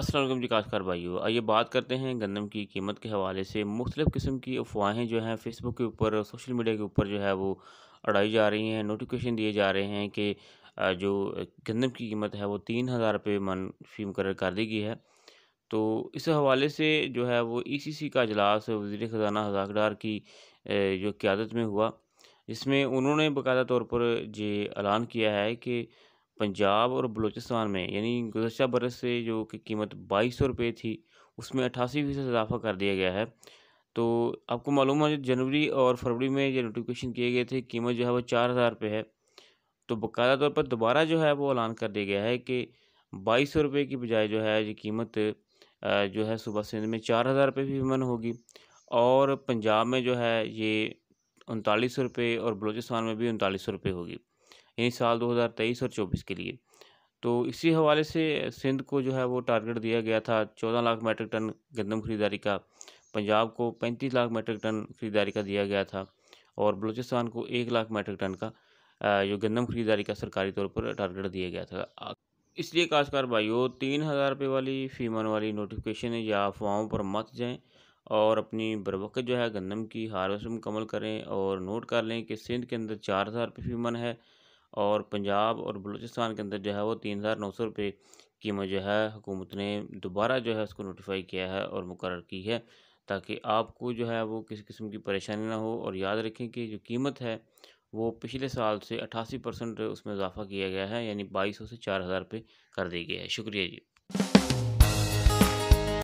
असलम जी काशकार भाइयों आइए बात करते हैं गंदम की कीमत के हवाले से मुख्तलिफ़ किस्म की अफवाहें जो हैं फेसबुक के ऊपर सोशल मीडिया के ऊपर जो है वो अड़ाई जा रही हैं नोटिफिकेशन दिए जा रहे हैं कि जो गंदम की कीमत है वो तीन हज़ार रुपये मन फी मुकर कर दी गई है तो इस हवाले से जो है वो ई सी सी का अजलास वजीर ख़जाना हजाकडार की जो क्यादत में हुआ जिसमें उन्होंने बाकायदा तौर पर ये ऐलान किया है कि पंजाब और बलूचिस्तान में यानी गुजशत बरस से जो कि कीमत बाईस सौ रुपये थी उसमें अट्ठासी फीसद इजाफा कर दिया गया है तो आपको मालूम है जनवरी और फरवरी में ये नोटिफिकेशन किए गए थे कीमत जो है वो चार हज़ार रुपये है तो बाकायदा तौर पर दोबारा जो है वो ऐलान कर दिया गया है कि बाईस सौ रुपये की बजाय जो है ये कीमत जो है सुबह सिंध में चार हज़ार रुपये भी मन होगी और पंजाब में जो है ये उनतालीस सौ रुपये और बलूचिस्तान में भी उनतालीस सौ रुपये होगी यानी साल 2023 और 24 के लिए तो इसी हवाले से सिंध को जो है वो टारगेट दिया गया था 14 लाख मैट्रिक टन गंदम खरीदारी का पंजाब को 35 लाख मैट्रिक टन खरीदारी का दिया गया था और बलूचिस्तान को एक लाख मैट्रिक टन का जो गंदम खरीदारी का सरकारी तौर पर टारगेट दिया गया था इसलिए काशकार भाइयों तीन हज़ार रुपये वाली फीमन वाली नोटिफिकेशन या अफवाहों पर मत जाएं और अपनी बरवक़त जो है गंदम की हारवेस्ट मुकमल करें और नोट कर लें कि सिंध के अंदर चार हज़ार रुपये फीमन है और पंजाब और बलूचिस्तान के अंदर जो है वो तीन हज़ार नौ सौ रुपये कीमत जो है हुकूमत ने दोबारा जो है उसको नोटिफाई किया है और मुकर की है ताकि आपको जो है वो किसी किस्म की परेशानी ना हो और याद रखें कि जो कीमत है वो पिछले साल से अट्ठासी परसेंट उसमें इजाफा किया गया है यानी बाईस सौ से चार हज़ार रुपये कर दी गई है शुक्रिया जी